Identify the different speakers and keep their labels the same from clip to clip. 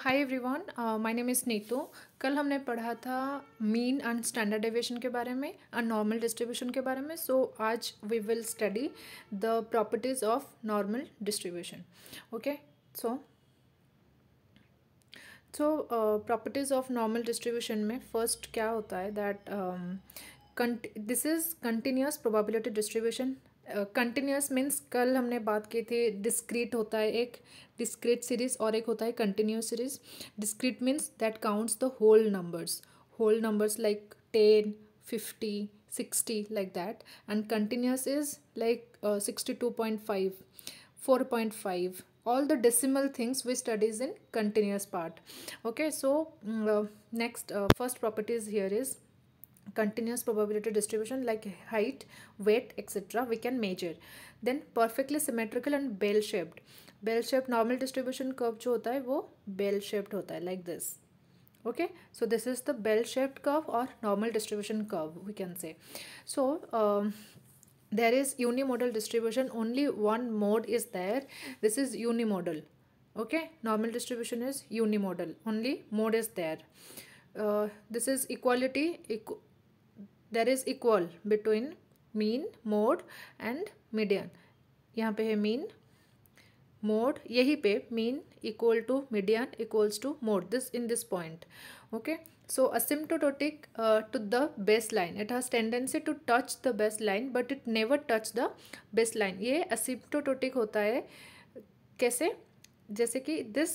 Speaker 1: Hi everyone my name is Neetu कल हमने पढ़ा था मीन एंड स्टैंडर्ड डेविएशन के बारे में एंड नॉर्मल डिस्ट्रीब्यूशन के बारे में सो so, आज we will study the properties of normal distribution okay so so properties of normal distribution में फर्स्ट क्या होता है that this is continuous probability distribution continuous means कल हमने बात की थी डिस्क्रीट होता है एक डिस्क्रीट सीरीज और एक होता है continuous series discrete means that counts the whole numbers whole numbers like ten fifty sixty like that and continuous is like sixty two point five four point five all the decimal things we studies in continuous part okay so next first properties here is continuous probability distribution like height weight etc we can measure then perfectly symmetrical and bell shaped bell shaped normal distribution curve जो होता है वो bell shaped होता है like this okay so this is the bell shaped curve or normal distribution curve we can say so um, there is unimodal distribution only one mode is there this is unimodal okay normal distribution is unimodal only mode is there uh, this is equality equ there is equal between mean mode and median यहाँ पे है mean mode यही पे mean equal to median equals to mode this in this point okay so okay to the best line it has tendency to touch the best line but it never touch the best line ये asymptotic होता है कैसे जैसे कि this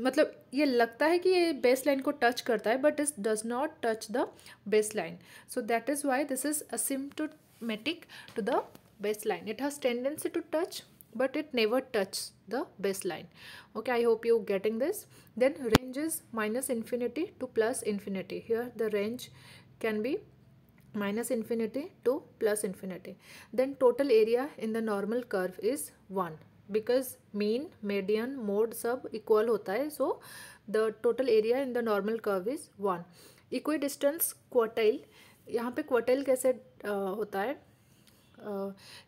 Speaker 1: मतलब ये लगता है कि ये बेस लाइन को टच करता है but this does not touch the base line so that is why this is asymptotic magnetic to the baseline. It has tendency to touch but it never touches the baseline. Okay, I hope you getting this. Then range is minus infinity to plus infinity. Here the range can be minus infinity to plus infinity. Then total area in the normal curve is 1 because mean median mode सब equal होता है. So the total area in the normal curve is one equidistance quartile. यहाँ पे quartile कैसे होता है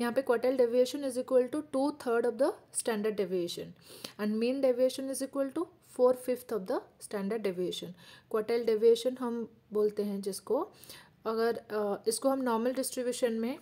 Speaker 1: यहाँ पे quartile deviation is equal to two third of the standard deviation and mean deviation is equal to four fifth of the standard deviation quartile deviation हम बोलते हैं जिसको अगर uh, इसको हम नॉर्मल डिस्ट्रीब्यूशन में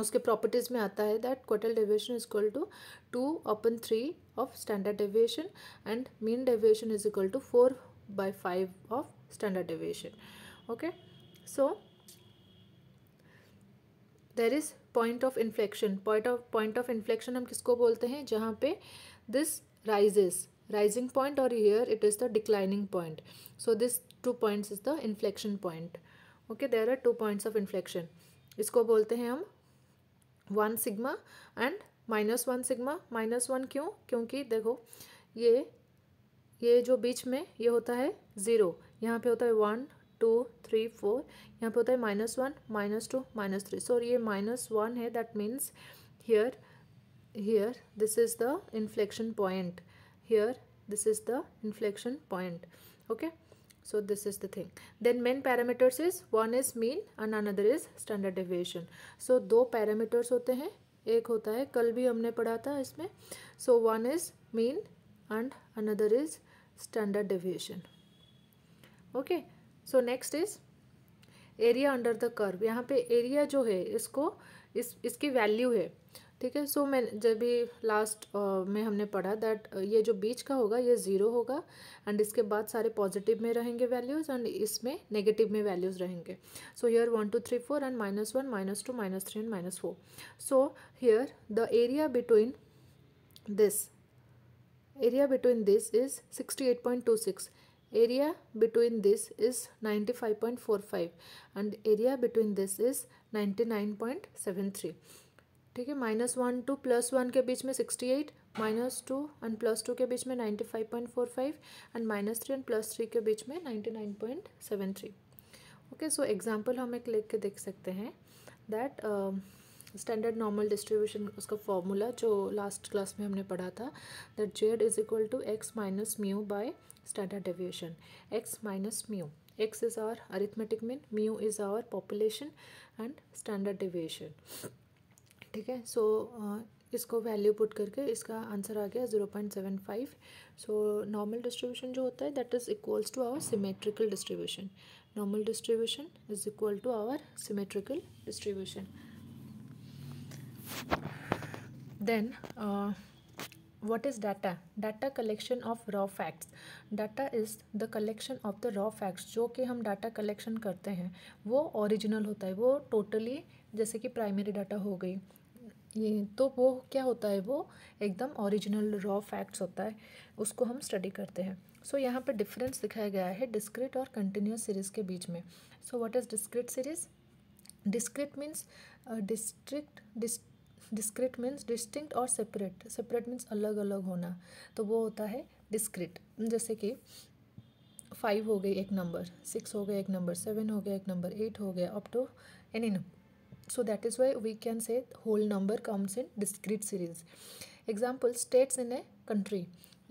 Speaker 1: उसके प्रॉपर्टीज़ में आता है that quartile deviation is equal to two upon three of standard deviation and mean deviation is equal to four by five of standard deviation okay so there is point of inflection point of point of inflection हम किसको बोलते हैं जहाँ पे this rises rising point और here it is the declining point so this two points is the inflection point okay there are two points of inflection इसको बोलते हैं हम one sigma and minus one sigma minus one क्यों क्योंकि देखो ये ये जो बीच में ये होता है ज़ीरो यहाँ पे होता है वन टू थ्री फोर यहाँ पे होता है minus one minus two minus three so ये माइनस वन है that means here here this is the inflection point here this is the inflection point okay so this is the thing then main parameters is one is mean and another is standard deviation so दो parameters होते हैं एक होता है कल भी हमने पढ़ा था इसमें so one is mean and another is standard deviation okay so next is area under the curve यहाँ पे एरिया जो है इसको इस इसकी वैल्यू है ठीक है सो मैं जब भी लास्ट में हमने पढ़ा दैट ये जो बीच का होगा ये ज़ीरो होगा एंड इसके बाद सारे पॉजिटिव में रहेंगे वैल्यूज़ एंड इसमें नेगेटिव में वैल्यूज़ रहेंगे so here one two three four and minus one minus two minus three and minus four so here the area between this area between this is sixty eight point two six area between this is 95.45 and area between this is 99.73 ठीक है minus one to plus one के बीच में sixty eight minus two and plus two के बीच में ninety five point four five and minus three and plus three के बीच में ninety nine point seven three okay so example हम एक लिख के देख सकते हैं दैट स्टैंडर्ड नॉर्मल डिस्ट्रीब्यूशन उसका फॉर्मूला जो लास्ट क्लास में हमने पढ़ा था that Z is equal to x minus mu by standard deviation X minus mu X is our arithmetic mean mu is our population and standard deviation ठीक है सो इसको value put करके इसका आंसर आ गया zero point seven five so normal distribution जो होता है that is equals to our symmetrical distribution normal distribution is equal to our symmetrical distribution then uh, what is data data collection of raw facts data is the collection of the raw facts जो कि हम data collection करते हैं वो original होता है वो totally जैसे कि primary data हो गई ये तो वो क्या होता है वो एकदम ओरिजिनल रॉ फैक्ट्स होता है उसको हम स्टडी करते हैं सो so, यहाँ पर डिफरेंस दिखाया गया है डिस्क्रिट और कंटिन्यूस सीरीज़ के बीच में so what is discrete series discrete means district discrete means distinct और सेपरेट सेपरेट मीन्स अलग अलग होना तो वो होता है डिस्क्रिट जैसे कि फाइव हो गई एक नंबर सिक्स हो गया एक नंबर सेवन हो गया एक नंबर एट हो गया up to any number so that is why we can say whole number comes in discrete series example states in a country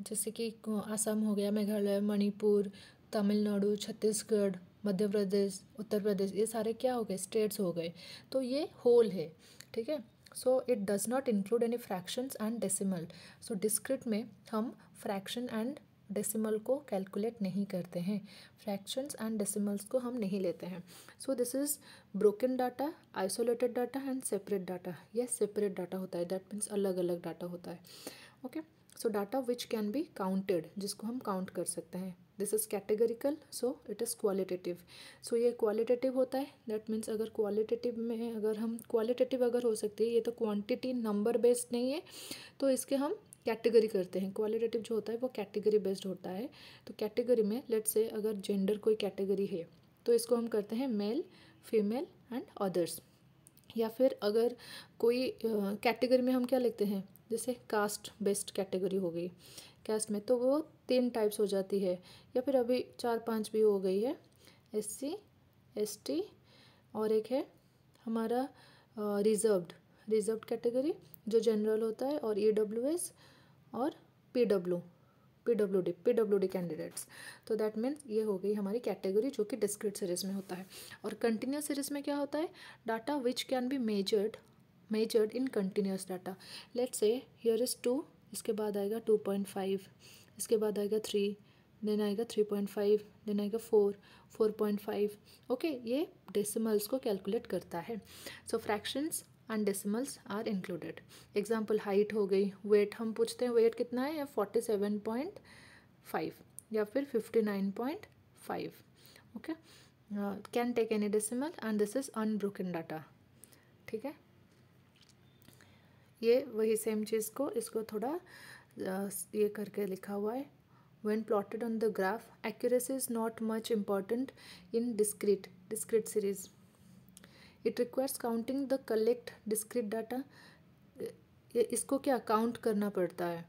Speaker 1: जैसे कि आसाम हो गया मेघालय मणिपुर तमिलनाडु छत्तीसगढ़ मध्य प्रदेश उत्तर प्रदेश ये सारे क्या हो गए स्टेट्स हो गए तो ये होल है ठीक है so it does not include any fractions and decimal so discrete में हम फ्रैक्शन एंड डेसिमल को कैलकुलेट नहीं करते हैं फ्रैक्शंस एंड डेसिमल्स को हम नहीं लेते हैं so this is broken data isolated data and separate data ये सेपरेट डाटा होता है दैट मीन्स अलग अलग डाटा होता है okay so data which can be counted जिसको हम काउंट कर सकते हैं this is categorical so it is qualitative so ये क्वालिटेटिव होता है दैट मीन्स अगर क्वालिटेटिव में अगर हम क्वालिटेटिव अगर हो सकती है ये तो क्वांटिटी नंबर बेस्ड नहीं है तो इसके हम कैटेगरी करते हैं क्वालिटेटिव जो होता है वो कैटेगरी बेस्ड होता है तो कैटेगरी में लेट्स से अगर जेंडर कोई कैटेगरी है तो इसको हम करते हैं मेल फीमेल एंड अदर्स या फिर अगर कोई कैटेगरी uh, में हम क्या लिखते हैं जैसे कास्ट बेस्ड कैटेगरी हो गई कैस्ट में तो वो तीन टाइप्स हो जाती है या फिर अभी चार पांच भी हो गई है एस सी एस टी और एक है हमारा रिजर्व्ड रिजर्व्ड कैटेगरी जो जनरल होता है और ई डब्ल्यू एस और P W P W D P W D candidates तो दैट मीन्स ये हो गई हमारी कैटेगरी जो कि डिस्क्रिट सीरीज में होता है और कंटिन्यूस सीरीज में क्या होता है data which can be measured measured in continuous data let's say here is two इसके बाद आएगा टू पॉइंट फाइव इसके बाद आएगा थ्री देन आएगा थ्री पॉइंट फाइव देन आएगा four four point five okay ये डेसिमल्स को कैलकुलेट करता है so fractions and decimals are included example height हो गई वेट हम पूछते हैं वेट कितना है या फोर्टी सेवन पॉइंट फाइव या फिर fifty nine point five okay can take any decimal and this is unbroken data ठीक है ये वही सेम चीज़ को इसको थोड़ा ये करके लिखा हुआ है when plotted on the graph accuracy is not much important in discrete discrete series it requires counting the collect discrete data इसको क्या काउंट करना पड़ता है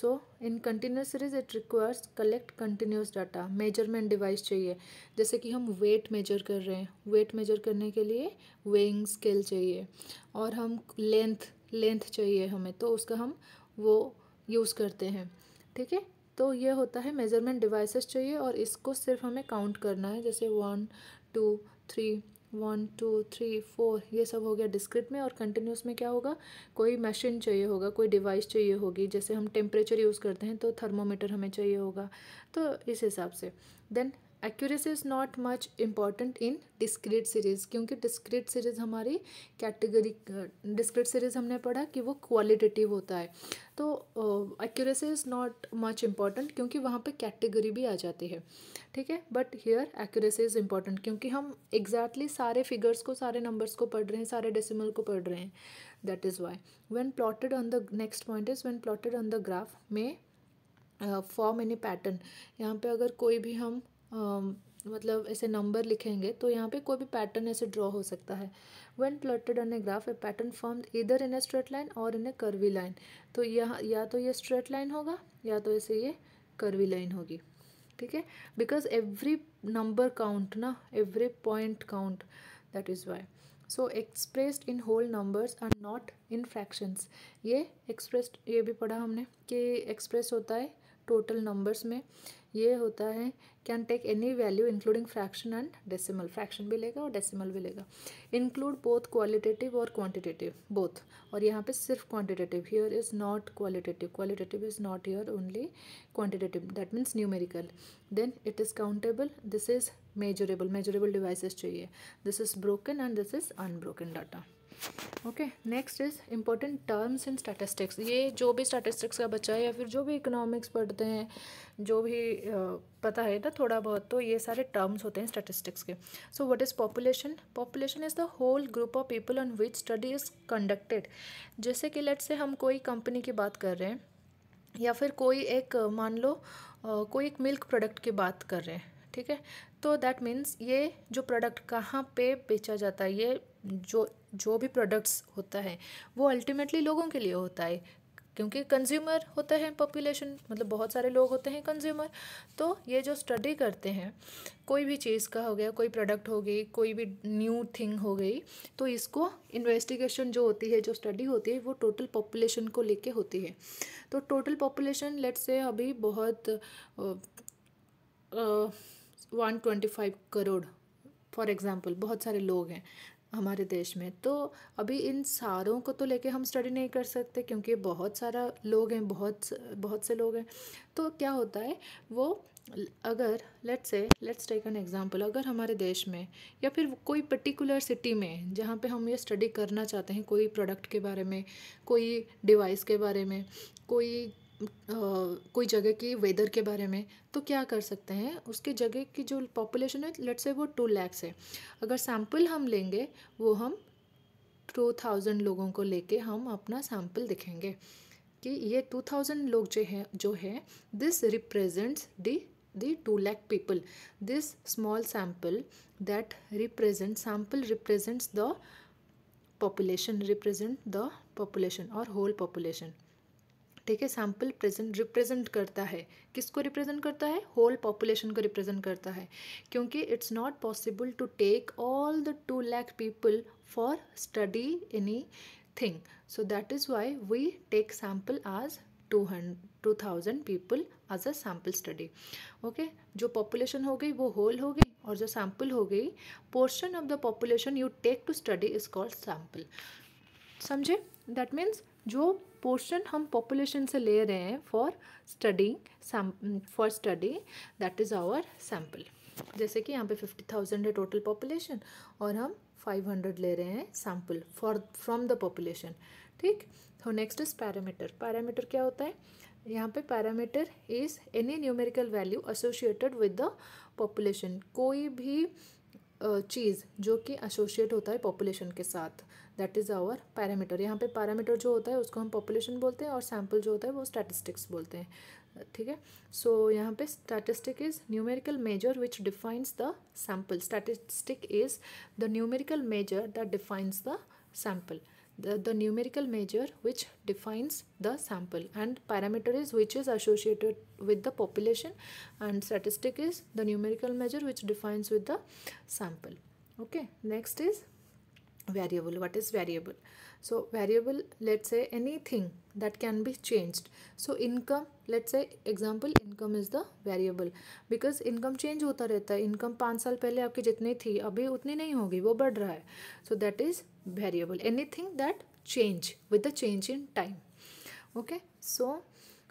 Speaker 1: so in continuous series it requires collect continuous data measurement device चाहिए जैसे कि हम weight measure कर रहे हैं वेट मेजर करने के लिए वेइंग स्केल चाहिए और हम लेंथ लेंथ चाहिए हमें तो उसका हम वो यूज़ करते हैं ठीक है तो ये होता है मेज़रमेंट डिवाइसेस चाहिए और इसको सिर्फ हमें काउंट करना है जैसे one two three one two three four ये सब हो गया डिस्क्रिप्ट में और कंटिन्यूस में क्या होगा कोई मशीन चाहिए होगा कोई डिवाइस चाहिए होगी जैसे हम टेम्परेचर यूज़ करते हैं तो थर्मोमीटर हमें चाहिए होगा तो इस हिसाब से then accuracy is not much important in discrete series क्योंकि डिस्क्रिट सीरीज़ हमारी कैटेगरी डिस्क्रिट सीरीज़ हमने पढ़ा कि वो क्वालिटेटिव होता है तो accuracy is not much important क्योंकि वहाँ पे कैटेगरी भी आ जाती है ठीक है but here accuracy is important क्योंकि हम एग्जैक्टली exactly सारे फिगर्स को सारे नंबर्स को पढ़ रहे हैं सारे डेसिमल को पढ़ रहे हैं that is why when plotted on the next point is when plotted on the graph में फॉर्म एनी पैटर्न यहाँ पे अगर कोई भी हम मतलब ऐसे नंबर लिखेंगे तो यहाँ पे कोई भी पैटर्न ऐसे ड्रॉ हो सकता है when plotted on a graph a pattern form इधर इन ए स्ट्रेट लाइन और इन ए कर्वी लाइन तो यहाँ या तो ये स्ट्रेट लाइन होगा या तो ऐसे ये कर्वी लाइन होगी ठीक है बिकॉज एवरी नंबर काउंट ना every point count that is why so expressed in whole numbers are not in fractions ये एक्सप्रेस्ड ये भी पढ़ा हमने कि एक्सप्रेस होता है टोटल नंबर्स में ये होता है can take any value including fraction and decimal fraction भी लेगा और डेसिमल भी लेगा इंक्लूड बोथ क्वालिटेटिव और क्वांटिटेटिव बोथ और यहाँ पे सिर्फ quantitative here is not qualitative qualitative is not here only quantitative that means numerical then it is countable this is measurable measurable devices चाहिए this is broken and this is unbroken data okay next is important terms in statistics ये जो भी statistics का बच्चा है या फिर जो भी इकोनॉमिक्स पढ़ते हैं जो भी पता है ना थोड़ा बहुत तो ये सारे टर्म्स होते हैं स्टैटिस्टिक्स के so what is population population is the whole group of people on which study is conducted जैसे कि लेट से हम कोई कंपनी की बात कर रहे हैं या फिर कोई एक मान लो कोई एक मिल्क प्रोडक्ट की बात कर रहे हैं ठीक है तो दैट मीन्स ये जो प्रोडक्ट कहाँ पे बेचा जाता है ये जो जो भी प्रोडक्ट्स होता है वो अल्टीमेटली लोगों के लिए होता है क्योंकि कंज्यूमर होते हैं पॉपुलेशन मतलब बहुत सारे लोग होते हैं कंज्यूमर तो ये जो स्टडी करते हैं कोई भी चीज़ का हो गया कोई प्रोडक्ट हो गई कोई भी न्यू थिंग हो गई तो इसको इन्वेस्टिगेशन जो होती है जो स्टडी होती है वो टोटल पॉपुलेशन को लेके होती है तो टोटल पॉपुलेशन लेट से अभी बहुत one twenty five crore for example बहुत सारे लोग हैं हमारे देश में तो अभी इन सारों को तो लेके हम स्टडी नहीं कर सकते क्योंकि बहुत सारा लोग हैं बहुत बहुत से लोग हैं तो क्या होता है वो अगर let's say let's take an example अगर हमारे देश में या फिर कोई पर्टिकुलर सिटी में जहाँ पे हम ये स्टडी करना चाहते हैं कोई प्रोडक्ट के बारे में कोई डिवाइस के बारे में कोई कोई जगह के वेदर के बारे में तो क्या कर सकते हैं उसके जगह की जो पॉपुलेशन है लेट से वो टू लैक्स है अगर सैम्पल हम लेंगे वो हम टू थाउजेंड लोगों को लेके हम अपना सैम्पल दिखेंगे कि ये टू थाउजेंड लोग जो हैं जो है this represents the the two lakh people this small sample that represent sample represents the population represent the population और होल पॉपुलेशन ठीक है सैम्पल प्रेजेंट रिप्रेजेंट करता है किसको रिप्रेजेंट करता है होल पॉपुलेशन को रिप्रेजेंट करता है क्योंकि it's not possible to take all the two lakh people for study anything so that is why we take sample आज two hundred two thousand people as a sample study okay जो population हो गई वो whole हो गई और जो sample हो गई portion of the population you take to study is called sample समझे दैट मीन्स जो पोर्शन हम पॉपुलेशन से ले रहे हैं for study for study that is our sample जैसे कि यहाँ पे फिफ्टी थाउजेंड है टोटल पॉपुलेशन और हम फाइव हंड्रेड ले रहे हैं sample for from the population ठीक तो नेक्स्ट इज पैरामीटर पैरामीटर क्या होता है यहाँ पे parameter is any numerical value associated with the population कोई भी चीज़ जो कि एसोशिएट होता है पॉपुलेशन के साथ दैट इज़ आवर पैरामीटर यहाँ पे पैरामीटर जो होता है उसको हम पॉपुलेशन बोलते हैं और सैम्पल जो होता है वो स्टैटिस्टिक्स बोलते हैं ठीक है सो so, यहाँ पे statistic is numerical measure which defines the sample statistic is the numerical measure that defines the sample the, the numerical measure which defines the sample and parameter is which is associated with the population and statistic is the numerical measure which defines with the sample okay next is variable what is variable so variable let's say anything that can be changed so income let's say example income is the variable because income change hota rehta hai income 5 saal pehle aapki jitni thi abhi utni nahi hogi wo badh raha hai so that is variable anything that change with the change in time okay so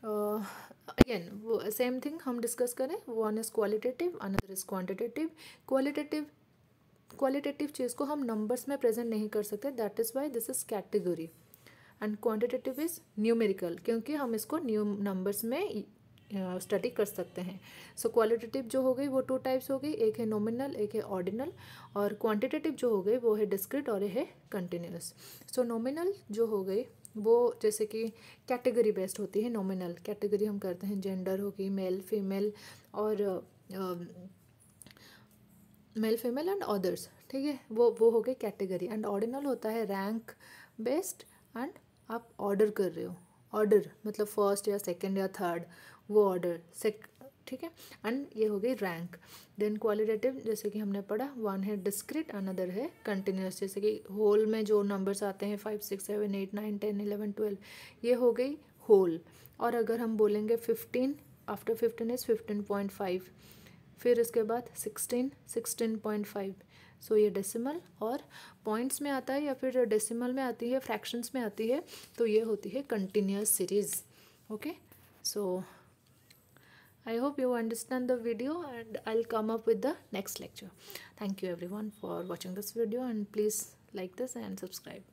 Speaker 1: again same thing हम discuss करें one is qualitative another is quantitative qualitative qualitative चीज़ को हम numbers में present नहीं कर सकते that is why this is category and quantitative is numerical क्योंकि हम इसको न्यू नंबर्स में स्टडी कर सकते हैं सो क्वालिटेटिव जो हो गई वो टू टाइप्स हो गई एक है नोमिनल एक है ऑर्डिनल और क्वांटिटेटिव जो हो गई वो है डिस्क्रिट और है कंटिन्यूस सो नोमिनल जो हो गई वो जैसे कि कैटेगरी बेस्ड होती है नॉमिनल कैटेगरी हम करते हैं जेंडर होगी मेल फीमेल और uh, uh, male female and others ठीक है वो वो हो गई कैटेगरी एंड ऑर्डिनल होता है रैंक बेस्ड एंड आप ऑर्डर कर रहे हो ऑर्डर मतलब फर्स्ट या सेकेंड या थर्ड वो ऑर्डर सेक ठीक है एंड ये हो गई रैंक देन क्वालिटेटिव जैसे कि हमने पढ़ा वन है डिस्क्रिट अनदर है कंटिन्यूस जैसे कि होल में जो नंबर्स आते हैं five six seven eight nine ten eleven twelve ये हो गई होल और अगर हम बोलेंगे fifteen after fifteen is fifteen point five फिर इसके बाद sixteen sixteen point five so ये डेसिमल और पॉइंट्स में आता है या फिर डेसिमल में आती है फ्रैक्शंस में आती है तो ये होती है continuous series okay so I hope you understand the video and I'll come up with the next lecture. Thank you everyone for watching this video and please like this and subscribe.